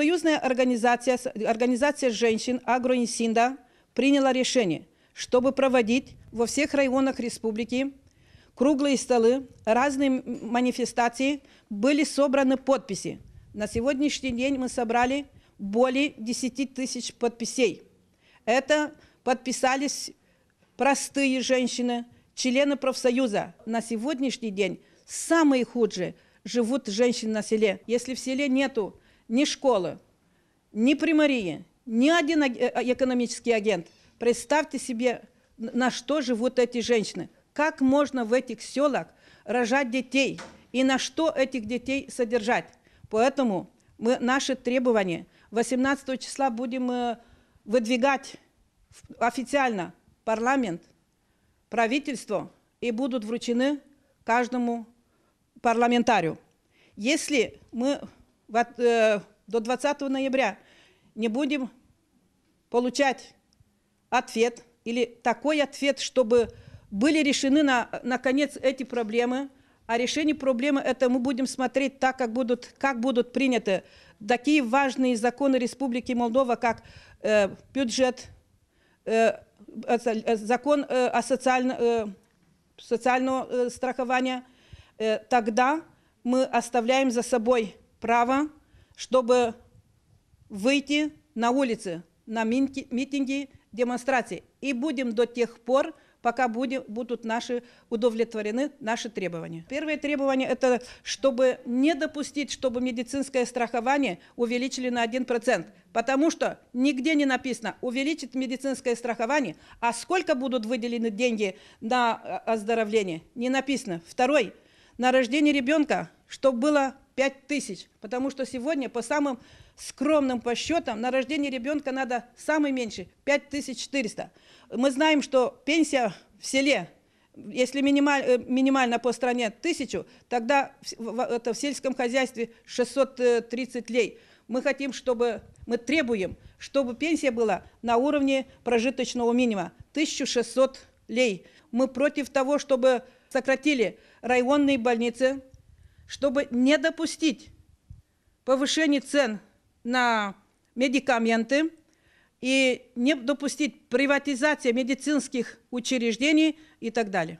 Профсоюзная организация, организация женщин Агроинсинда приняла решение, чтобы проводить во всех районах республики круглые столы, разные манифестации, были собраны подписи. На сегодняшний день мы собрали более 10 тысяч подписей. Это подписались простые женщины, члены профсоюза. На сегодняшний день самые худшие живут женщины на селе. Если в селе нету ни школы, ни примарии, ни один э, экономический агент. Представьте себе, на что живут эти женщины. Как можно в этих селах рожать детей и на что этих детей содержать. Поэтому мы наши требования 18 числа будем э, выдвигать официально парламент, правительство, и будут вручены каждому парламентарию. Если мы Э, до 20 ноября не будем получать ответ или такой ответ, чтобы были решены, на, наконец, эти проблемы, а решение проблемы это мы будем смотреть так, как будут, как будут приняты такие важные законы Республики Молдова, как э, бюджет, э, э закон э, о социально, э, социального э, страхования. Э, тогда мы оставляем за собой право, чтобы выйти на улицы, на митинги, демонстрации. И будем до тех пор, пока будем, будут наши удовлетворены наши требования. Первое требование – это чтобы не допустить, чтобы медицинское страхование увеличили на 1%, потому что нигде не написано «увеличить медицинское страхование», а сколько будут выделены деньги на э, оздоровление – не написано. Второй – на рождение ребенка, чтобы было 5 тысяч, потому что сегодня по самым скромным по на рождение ребенка надо самый меньше 5400. Мы знаем, что пенсия в селе, если минималь, э, минимально по стране 1000, тогда в, это в сельском хозяйстве 630 э, лей. Мы хотим, чтобы, мы требуем, чтобы пенсия была на уровне прожиточного минимума 1600 лей. Мы против того, чтобы сократили районные больницы, чтобы не допустить повышения цен на медикаменты и не допустить приватизации медицинских учреждений и так далее.